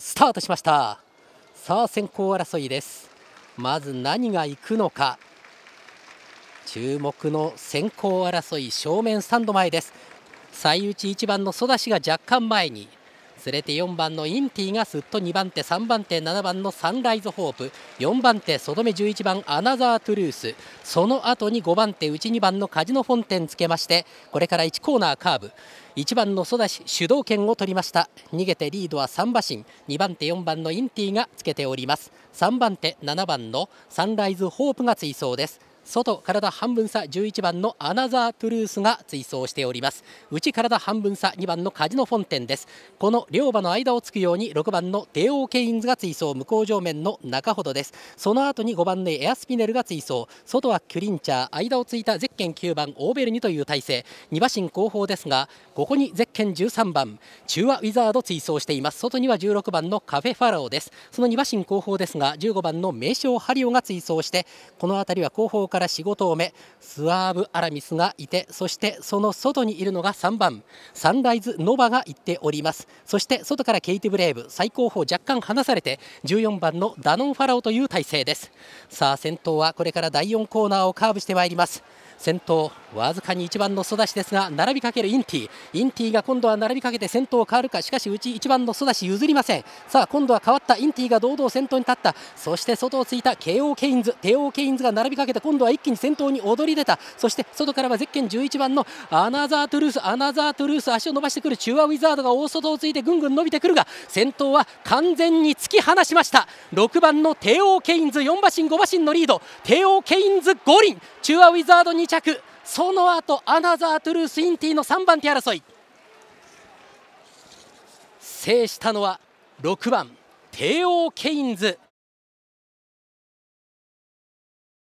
スタートしましたさあ先行争いですまず何が行くのか注目の先行争い正面スタンド前です最内1番のソダシが若干前に連れて4番のインティがすっと2番手3番手7番のサンライズホープ4番手そどめ11番アナザートゥルースその後に5番手内2番のカジノフォンテンつけましてこれから1コーナーカーブ1番のソダシ主導権を取りました逃げてリードは3馬身2番手4番のインティがつけております3番手7番のサンライズホープが追走です外体半分差11番のアナザートゥルースが追走しております内体半分差2番のカジノフォンテンですこの両馬の間をつくように6番のデオーケインズが追走向こう上面の中ほどですその後に5番のエアスピネルが追走外はキュリンチャー間をついたゼッケン9番オーベルニという体制2馬身後方ですがここにゼッケン13番中和ウィザード追走しています外には16番のカフェファラオですその2馬身後方ですが15番の名将ハリオが追走してこの辺りは後方からから4、5頭目スワーブ・アラミスがいてそしてその外にいるのが3番サンライズ・ノバがいっておりますそして外からケイティ・ブレイブ最高峰若干離されて14番のダノン・ファラオという体勢ですさあ先頭はこれから第4コーナーをカーブしてまいります先頭わずかに1番のソダシですが並びかけるインティインティが今度は並びかけて先頭を変わるかしかしうち1番のソダシ譲りませんさあ今度は変わったインティが堂々先頭に立ったそして外をついた慶応ケインズ帝王ケインズが並びかけて今度は一気に先頭に躍り出たそして外からはゼッケン11番のアナザートゥルースアナザートゥルース足を伸ばしてくるチュアウィザードが大外をついてぐんぐん伸びてくるが先頭は完全に突き放しました6番の帝王ケインズ4馬身5馬身のリード帝王ケインズ5輪チュアウィザード2着その後アナザートゥルースインティの3番手争い制したのは6番テーオー・ケインズ